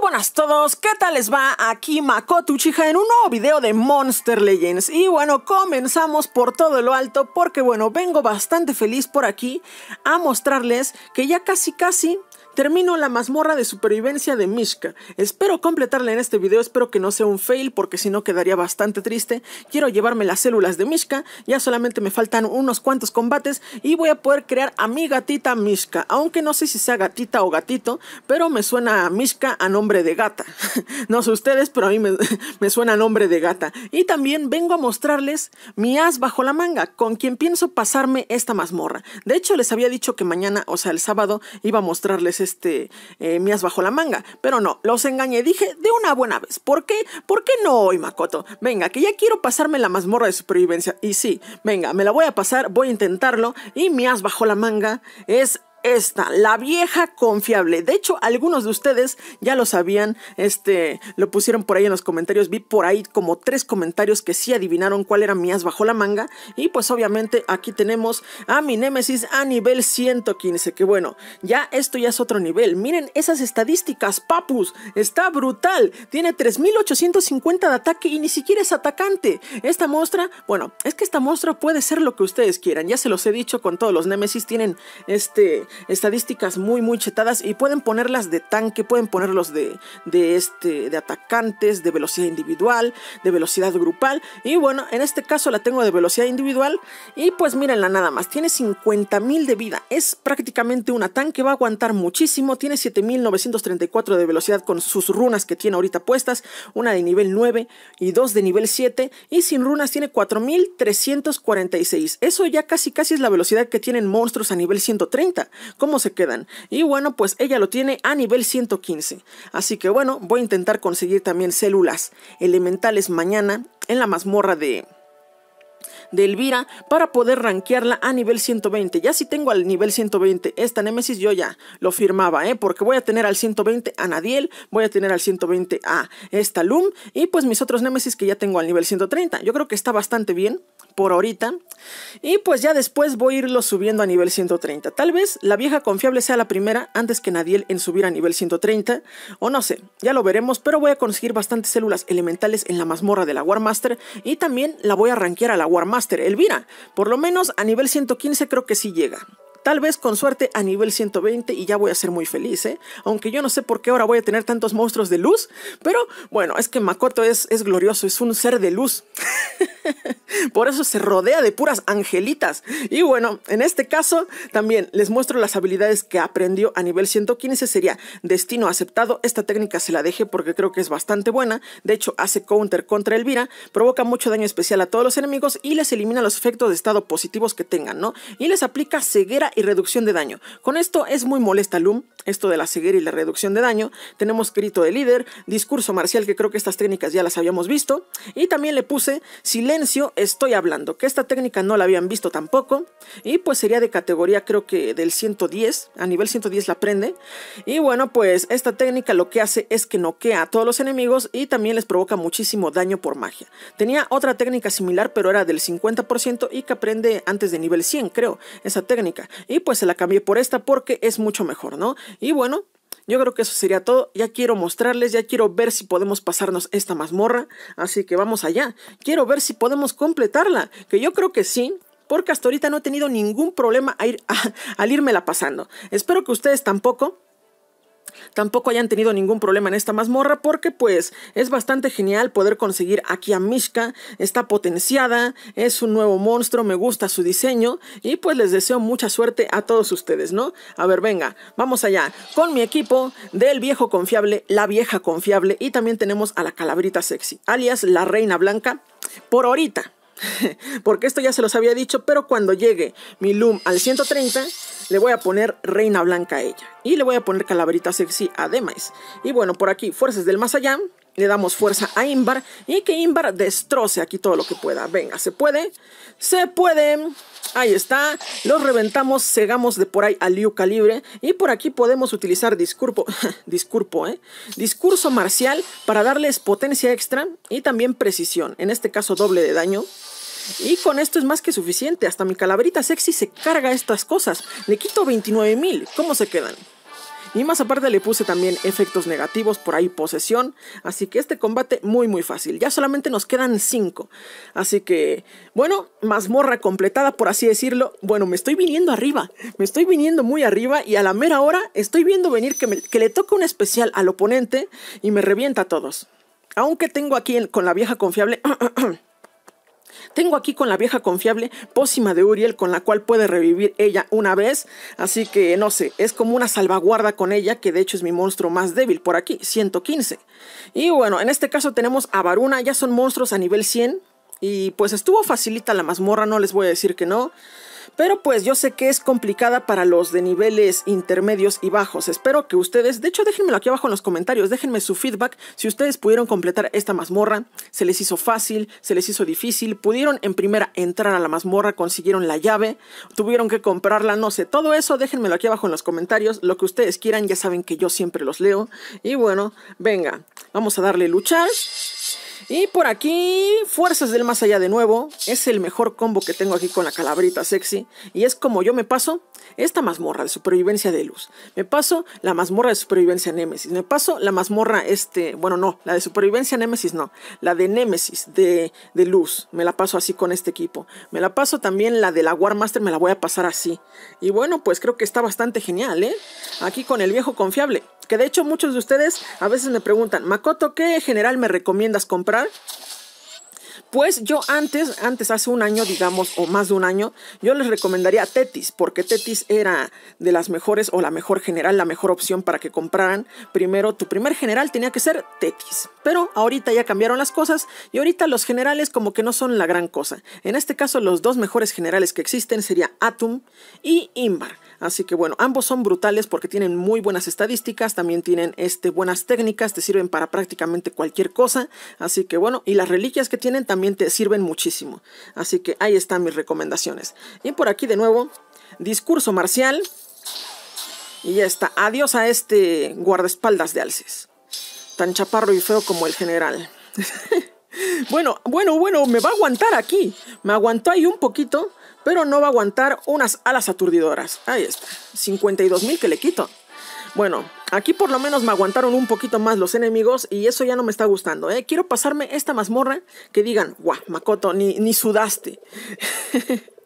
buenas a todos, ¿qué tal les va? Aquí Makoto Uchiha en un nuevo video de Monster Legends Y bueno, comenzamos por todo lo alto porque bueno, vengo bastante feliz por aquí a mostrarles que ya casi casi Termino la mazmorra de supervivencia de Mishka. Espero completarla en este video, espero que no sea un fail porque si no quedaría bastante triste. Quiero llevarme las células de Mishka, ya solamente me faltan unos cuantos combates y voy a poder crear a mi gatita Mishka. Aunque no sé si sea gatita o gatito, pero me suena a Mishka a nombre de gata. no sé ustedes, pero a mí me, suena a nombre de gata. Y también vengo a mostrarles mi as bajo la manga, con quien pienso pasarme esta mazmorra. De hecho, les había dicho que mañana, o sea, el sábado, iba a mostrarles este, eh, bajo la manga. Pero no, los engañé, dije de una buena vez. ¿Por qué? ¿Por qué no hoy, Makoto? Venga, que ya quiero pasarme la mazmorra de supervivencia. Y sí, venga, me la voy a pasar, voy a intentarlo. Y as bajo la manga es esta, la vieja confiable. De hecho, algunos de ustedes ya lo sabían, este, lo pusieron por ahí en los comentarios, vi por ahí como tres comentarios que sí adivinaron cuál era mi bajo la manga. Y pues obviamente aquí tenemos a mi Némesis a nivel 115, que bueno, ya esto ya es otro nivel. Miren esas estadísticas, papus, está brutal. Tiene 3.850 de ataque y ni siquiera es atacante. Esta muestra, bueno, es que esta muestra puede ser lo que ustedes quieran, ya se los he dicho con todos los Némesis, tienen este estadísticas muy, muy chetadas y pueden ponerlas de tanque, pueden ponerlos de, de, este, de atacantes, de velocidad individual, de velocidad grupal. Y bueno, en este caso la tengo de velocidad individual y pues mírenla nada más, tiene 50.000 de vida, es prácticamente una tanque, va a aguantar muchísimo, tiene 7.934 de velocidad con sus runas que tiene ahorita puestas, una de nivel 9 y dos de nivel 7 y sin runas tiene 4.346. Eso ya casi casi es la velocidad que tienen monstruos a nivel 130. ¿Cómo se quedan? Y bueno, pues ella lo tiene a nivel 115. Así que bueno, voy a intentar conseguir también células elementales mañana en la mazmorra de de Elvira para poder rankearla a nivel 120. Ya si tengo al nivel 120 esta Nemesis, yo ya lo firmaba, ¿eh? porque voy a tener al 120 a Nadiel, voy a tener al 120 a esta Loom y pues mis otros Nemesis que ya tengo al nivel 130. Yo creo que está bastante bien por ahorita. Y pues ya después voy a irlo subiendo a nivel 130. Tal vez la vieja confiable sea la primera antes que Nadiel en subir a nivel 130. O no sé, ya lo veremos, pero voy a conseguir bastantes células elementales en la mazmorra de la Warmaster. Y también la voy a rankear a la Warmaster, Elvira. Por lo menos a nivel 115 creo que sí llega. Tal vez con suerte a nivel 120 y ya voy a ser muy feliz, ¿eh? Aunque yo no sé por qué ahora voy a tener tantos monstruos de luz, pero bueno, es que Makoto es, es glorioso, es un ser de luz. por eso se rodea de puras angelitas. Y bueno, en este caso también les muestro las habilidades que aprendió a nivel 115, sería destino aceptado. Esta técnica se la deje porque creo que es bastante buena. De hecho, hace counter contra Elvira, provoca mucho daño especial a todos los enemigos y les elimina los efectos de estado positivos que tengan, ¿no? Y les aplica ceguera y reducción de daño. Con esto es muy molesta Loom, esto de la ceguera y la reducción de daño. Tenemos grito de líder, discurso marcial, que creo que estas técnicas ya las habíamos visto. Y también le puse silencio, estoy hablando, que esta técnica no la habían visto tampoco. Y pues sería de categoría creo que del 110, a nivel 110 la aprende. Y bueno, pues esta técnica lo que hace es que noquea a todos los enemigos y también les provoca muchísimo daño por magia. Tenía otra técnica similar, pero era del 50% y que aprende antes de nivel 100, creo, esa técnica y pues se la cambié por esta porque es mucho mejor, ¿no? Y bueno, yo creo que eso sería todo. Ya quiero mostrarles, ya quiero ver si podemos pasarnos esta mazmorra. Así que vamos allá. Quiero ver si podemos completarla. Que yo creo que sí. Porque hasta ahorita no he tenido ningún problema a ir, al irmela pasando. Espero que ustedes tampoco tampoco hayan tenido ningún problema en esta mazmorra porque pues es bastante genial poder conseguir aquí a Mishka, está potenciada, es un nuevo monstruo, me gusta su diseño y pues les deseo mucha suerte a todos ustedes, ¿no? A ver, venga, vamos allá con mi equipo del viejo confiable, la vieja confiable y también tenemos a la calabrita sexy, alias la reina blanca por ahorita. Porque esto ya se los había dicho, pero cuando llegue mi Loom al 130, le voy a poner Reina Blanca a ella. Y le voy a poner Calaverita Sexy a Y bueno, por aquí, Fuerzas del Más Allá, le damos fuerza a Imbar y que Imbar destroce aquí todo lo que pueda. Venga, se puede, se puede. Ahí está, los reventamos, cegamos de por ahí a Liu Calibre y por aquí podemos utilizar discurpo, discurpo, ¿eh? discurso marcial para darles potencia extra y también precisión, en este caso doble de daño. Y con esto es más que suficiente, hasta mi calaverita sexy se carga estas cosas, le quito 29.000. ¿cómo se quedan? Y más aparte le puse también efectos negativos, por ahí posesión. Así que este combate muy muy fácil. Ya solamente nos quedan 5. Así que, bueno, mazmorra completada por así decirlo. Bueno, me estoy viniendo arriba. Me estoy viniendo muy arriba y a la mera hora estoy viendo venir que, me, le toca un especial al oponente y me revienta a todos. Aunque tengo aquí con la vieja confiable... Tengo aquí con la vieja confiable pócima de Uriel con la cual puede revivir ella una vez, así que no sé, es como una salvaguarda con ella que de hecho es mi monstruo más débil por aquí, 115. Y bueno, en este caso tenemos a Varuna, ya son monstruos a nivel 100 y pues estuvo facilita la mazmorra, no les voy a decir que no. Pero pues yo sé que es complicada para los de niveles intermedios y bajos. Espero que ustedes, de hecho déjenmelo aquí abajo en los comentarios, déjenme su feedback si ustedes pudieron completar esta mazmorra, se les hizo fácil, se les hizo difícil, pudieron en primera entrar a la mazmorra, consiguieron la llave, tuvieron que comprarla, no sé, todo eso déjenmelo aquí abajo en los comentarios, lo que ustedes quieran, ya saben que yo siempre los leo. Y bueno, venga, vamos a darle luchar. Y por aquí, Fuerzas del Más Allá de nuevo. Es el mejor combo que tengo aquí con la calabrita sexy. Y es como yo me paso esta mazmorra de supervivencia de luz. Me paso la mazmorra de supervivencia Némesis. Me paso la mazmorra, este, bueno, no, la de supervivencia Némesis no. La de Némesis de, de luz. Me la paso así con este equipo. Me la paso también la de la Warmaster, me la voy a pasar así. Y bueno, pues creo que está bastante genial, ¿eh? Aquí con el viejo confiable. Que de hecho muchos de ustedes a veces me preguntan, Makoto, ¿qué general me recomiendas comprar? Pues yo antes, antes hace un año, digamos, o más de un año, yo les recomendaría Tetis, porque Tetis era de las mejores o la mejor general, la mejor opción para que compraran. Primero, tu primer general tenía que ser Tetis, pero ahorita ya cambiaron las cosas y ahorita los generales como que no son la gran cosa. En este caso, los dos mejores generales que existen sería Atum y Imbar. Así que bueno, ambos son brutales porque tienen muy buenas estadísticas, también tienen este, buenas técnicas, te sirven para prácticamente cualquier cosa. Así que bueno, y las reliquias que tienen también te sirven muchísimo. Así que ahí están mis recomendaciones. Y por aquí de nuevo, discurso marcial. Y ya está. Adiós a este guardaespaldas de alces. Tan chaparro y feo como el general. bueno, bueno, bueno, me va a aguantar aquí. Me aguantó ahí un poquito pero no va a aguantar unas alas aturdidoras. Ahí está, 52 mil que le quito. Bueno, aquí por lo menos me aguantaron un poquito más los enemigos y eso ya no me está gustando. ¿eh? Quiero pasarme esta mazmorra que digan, guau, Makoto, ni, ni sudaste.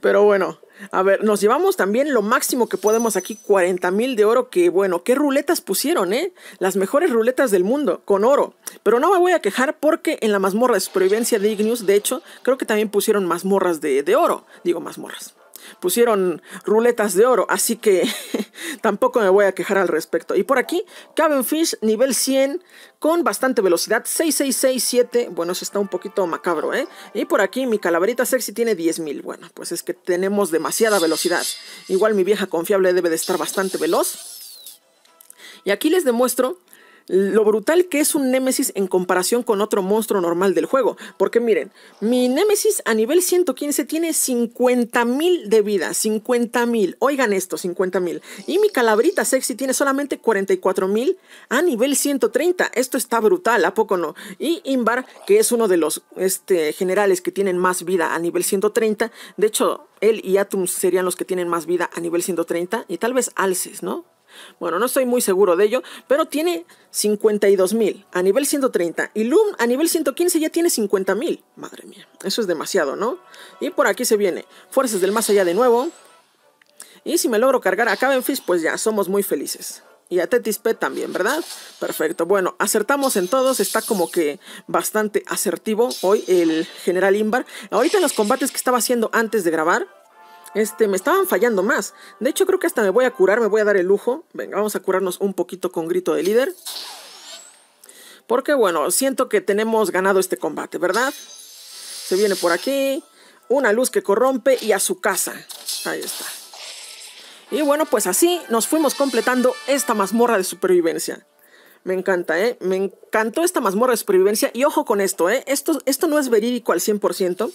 Pero bueno, a ver, nos llevamos también lo máximo que podemos aquí, 40 mil de oro, que bueno, qué ruletas pusieron, ¿eh? Las mejores ruletas del mundo, con oro. Pero no me voy a quejar porque en la mazmorra de supervivencia de Igneous, de hecho, creo que también pusieron mazmorras de, de oro. Digo, mazmorras pusieron ruletas de oro, así que tampoco me voy a quejar al respecto. Y por aquí, fish nivel 100, con bastante velocidad, 6667, bueno, eso está un poquito macabro, ¿eh? Y por aquí, mi calaverita sexy tiene 10.000, bueno, pues es que tenemos demasiada velocidad. Igual mi vieja confiable debe de estar bastante veloz. Y aquí les demuestro lo brutal que es un Némesis en comparación con otro monstruo normal del juego. Porque miren, mi Némesis a nivel 115 tiene 50.000 de vida, 50.000. Oigan esto, 50.000. Y mi calabrita sexy tiene solamente 44.000 a nivel 130. Esto está brutal, ¿a poco no? Y Imbar, que es uno de los este, generales que tienen más vida a nivel 130. De hecho, él y Atum serían los que tienen más vida a nivel 130. Y tal vez Alces, ¿no? Bueno, no estoy muy seguro de ello, pero tiene 52.000 a nivel 130 y Loom a nivel 115 ya tiene 50.000. Madre mía, eso es demasiado, ¿no? Y por aquí se viene Fuerzas del Más Allá de nuevo. Y si me logro cargar a en pues ya, somos muy felices. Y a Tetis Pet también, ¿verdad? Perfecto. Bueno, acertamos en todos. Está como que bastante asertivo hoy el general Imbar. Ahorita en los combates que estaba haciendo antes de grabar, este, me estaban fallando más. De hecho, creo que hasta me voy a curar, me voy a dar el lujo. Venga, vamos a curarnos un poquito con grito de líder. Porque bueno, siento que tenemos ganado este combate, ¿verdad? Se viene por aquí. Una luz que corrompe y a su casa. Ahí está. Y bueno, pues así nos fuimos completando esta mazmorra de supervivencia. Me encanta, ¿eh? Me encantó esta mazmorra de supervivencia. Y ojo con esto, ¿eh? Esto, esto no es verídico al 100%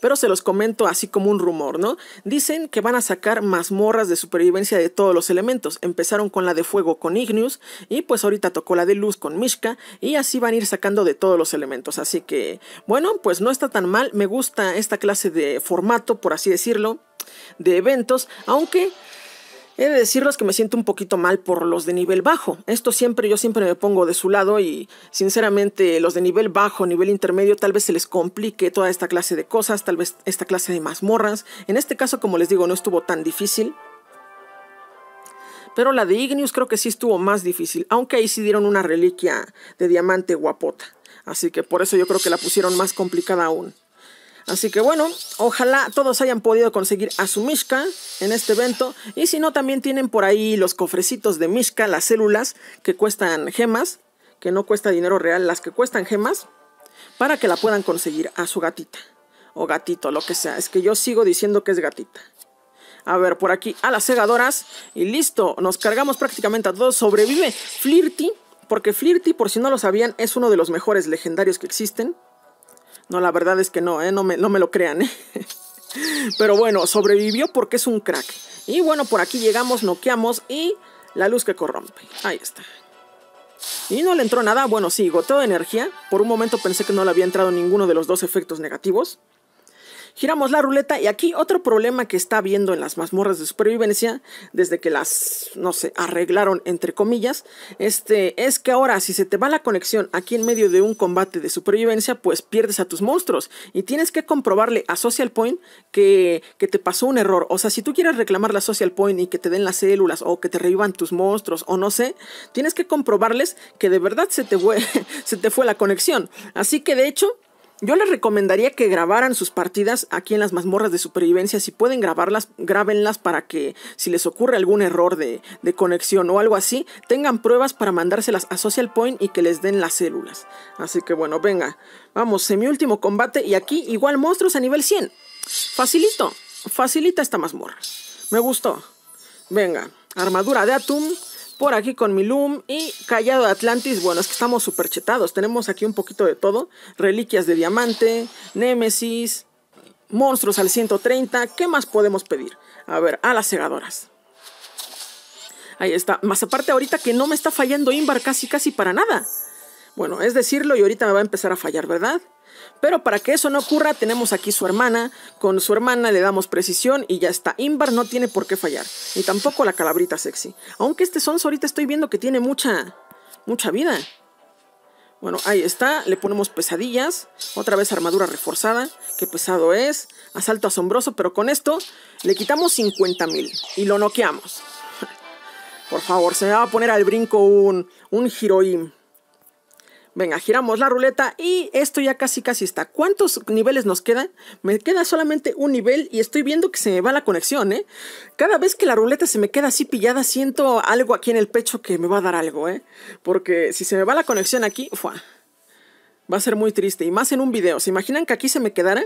pero se los comento así como un rumor, ¿no? Dicen que van a sacar mazmorras de supervivencia de todos los elementos. Empezaron con la de fuego con Igneous y pues ahorita tocó la de luz con Mishka y así van a ir sacando de todos los elementos. Así que, bueno, pues no está tan mal. Me gusta esta clase de formato, por así decirlo, de eventos, aunque He de decirles que me siento un poquito mal por los de nivel bajo. Esto siempre, yo siempre me pongo de su lado y sinceramente los de nivel bajo, nivel intermedio, tal vez se les complique toda esta clase de cosas, tal vez esta clase de mazmorras. En este caso, como les digo, no estuvo tan difícil. Pero la de Igneous creo que sí estuvo más difícil, aunque ahí sí dieron una reliquia de diamante guapota. Así que por eso yo creo que la pusieron más complicada aún. Así que bueno, ojalá todos hayan podido conseguir a su Mishka en este evento. Y si no, también tienen por ahí los cofrecitos de Mishka, las células que cuestan gemas, que no cuesta dinero real, las que cuestan gemas, para que la puedan conseguir a su gatita. O gatito, lo que sea. Es que yo sigo diciendo que es gatita. A ver, por aquí a las segadoras. Y listo, nos cargamos prácticamente a todos. Sobrevive Flirty, porque Flirty, por si no lo sabían, es uno de los mejores legendarios que existen. No, la verdad es que no, ¿eh? no, me, lo crean. ¿eh? Pero bueno, sobrevivió porque es un crack. Y bueno, por aquí llegamos, noqueamos y la luz que corrompe. Ahí está. Y no le entró nada, bueno sí, goteo de energía. Por un momento pensé que no le había entrado ninguno de los dos efectos negativos. Giramos la ruleta y aquí otro problema que está habiendo en las mazmorras de supervivencia, desde que las, no sé, arreglaron entre comillas, este, es que ahora si se te va la conexión aquí en medio de un combate de supervivencia, pues pierdes a tus monstruos y tienes que comprobarle a Social Point que, te pasó un error. O sea, si tú quieres reclamar la Social Point y que te den las células o que te revivan tus monstruos o no sé, tienes que comprobarles que de verdad se te se te fue la conexión. Así que de hecho... Yo les recomendaría que grabaran sus partidas aquí en las mazmorras de supervivencia. Si pueden grabarlas, grábenlas para que si les ocurre algún error de, conexión o algo así, tengan pruebas para mandárselas a Social Point y que les den las células. Así que bueno, venga, vamos, semiúltimo último combate y aquí igual monstruos a nivel 100. Facilito, facilita esta mazmorra. Me gustó. Venga, armadura de Atum, por aquí con mi Loom y Callado de Atlantis. Bueno, es que estamos súper chetados. Tenemos aquí un poquito de todo. Reliquias de diamante, Némesis, monstruos al 130. ¿Qué más podemos pedir? A ver, a las segadoras. Ahí está. Más aparte ahorita que no me está fallando Imbar casi casi para nada. Bueno, es decirlo y ahorita me va a empezar a fallar, ¿verdad? Pero para que eso no ocurra, tenemos aquí su hermana. Con su hermana le damos precisión y ya está. Imbar no tiene por qué fallar. Ni tampoco la calabrita sexy. Aunque este Sons ahorita estoy viendo que tiene mucha, mucha vida. Bueno, ahí está. Le ponemos pesadillas. Otra vez armadura reforzada. Qué pesado es. Asalto asombroso. Pero con esto le quitamos 50.000. mil. Y lo noqueamos. Por favor, se me va a poner al brinco un, un Hiroim. Venga, giramos la ruleta y esto ya casi casi está. ¿Cuántos niveles nos quedan? Me queda solamente un nivel y estoy viendo que se me va la conexión, ¿eh? Cada vez que la ruleta se me queda así pillada, siento algo aquí en el pecho que me va a dar algo, ¿eh? Porque si se me va la conexión aquí, va a ser muy triste. Y más en un video. ¿Se imaginan que aquí se me quedara?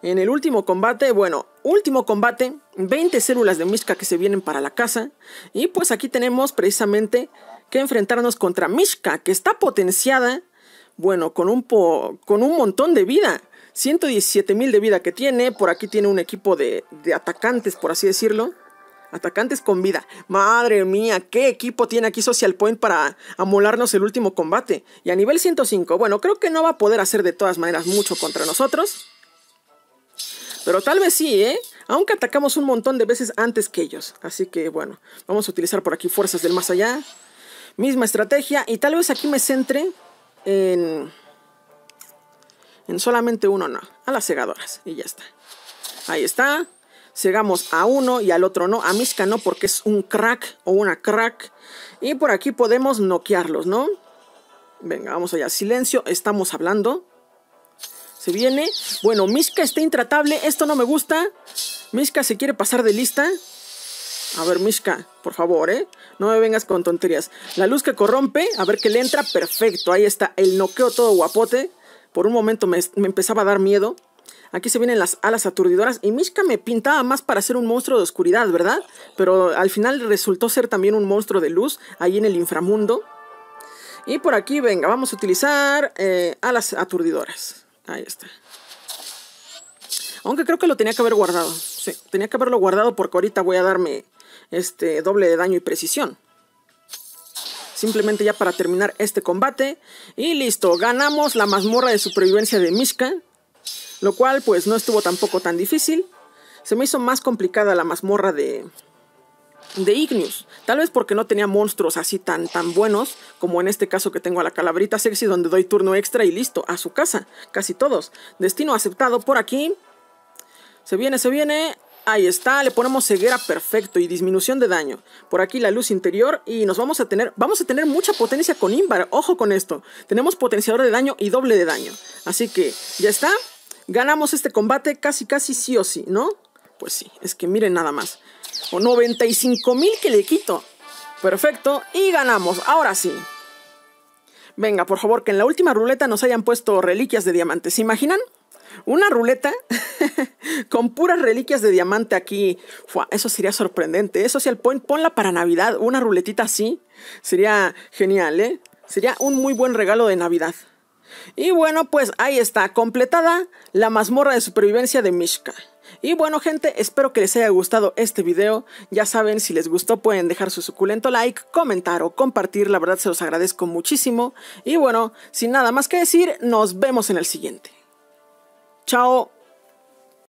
En el último combate, bueno, último combate, 20 células de Mishka que se vienen para la casa. Y pues aquí tenemos precisamente que enfrentarnos contra Mishka, que está potenciada, bueno, con un, con un montón de vida. 117 mil de vida que tiene. Por aquí tiene un equipo de, de atacantes, por así decirlo. Atacantes con vida. Madre mía, qué equipo tiene aquí Social Point para amolarnos el último combate. Y a nivel 105, bueno, creo que no va a poder hacer de todas maneras mucho contra nosotros. Pero tal vez sí, ¿eh? Aunque atacamos un montón de veces antes que ellos. Así que bueno, vamos a utilizar por aquí fuerzas del más allá. Misma estrategia y tal vez aquí me centre en, en solamente uno, no, a las segadoras y ya está. Ahí está, segamos a uno y al otro no, a Misca no porque es un crack o una crack. Y por aquí podemos noquearlos, ¿no? Venga, vamos allá, silencio, estamos hablando. Se viene, bueno, Miska está intratable, esto no me gusta. Miska se quiere pasar de lista. A ver, Mishka, por favor, ¿eh? No me vengas con tonterías. La luz que corrompe, a ver que le entra, perfecto. Ahí está, el noqueo todo guapote. Por un momento me, empezaba a dar miedo. Aquí se vienen las alas aturdidoras. Y Mishka me pintaba más para ser un monstruo de oscuridad, ¿verdad? Pero al final resultó ser también un monstruo de luz ahí en el inframundo. Y por aquí, venga, vamos a utilizar eh, alas aturdidoras. Ahí está. Aunque creo que lo tenía que haber guardado. Sí, tenía que haberlo guardado porque ahorita voy a darme este doble de daño y precisión. Simplemente ya para terminar este combate. Y listo, ganamos la mazmorra de supervivencia de Mishka. Lo cual pues no estuvo tampoco tan difícil. Se me hizo más complicada la mazmorra de, de Igneous. Tal vez porque no tenía monstruos así tan, tan buenos, como en este caso que tengo a la calabrita sexy, donde doy turno extra y listo, a su casa, casi todos. Destino aceptado por aquí. Se viene, se viene. Ahí está, le ponemos ceguera perfecto y disminución de daño. Por aquí la luz interior y nos vamos a tener, vamos a tener mucha potencia con Imbar. Ojo con esto, tenemos potenciador de daño y doble de daño. Así que ya está, ganamos este combate casi casi sí o sí, ¿no? Pues sí, es que miren nada más. O 95.000 mil que le quito. Perfecto, y ganamos, ahora sí. Venga, por favor, que en la última ruleta nos hayan puesto reliquias de diamantes, ¿se imaginan? una ruleta con puras reliquias de diamante aquí. eso sería sorprendente. Eso sí, el point, ponla para Navidad, una ruletita así. Sería genial, ¿eh? Sería un muy buen regalo de Navidad. Y bueno, pues ahí está, completada la mazmorra de supervivencia de Mishka. Y bueno gente, espero que les haya gustado este video, ya saben, si les gustó pueden dejar su suculento like, comentar o compartir, la verdad se los agradezco muchísimo. Y bueno, sin nada más que decir, nos vemos en el siguiente. Ciao!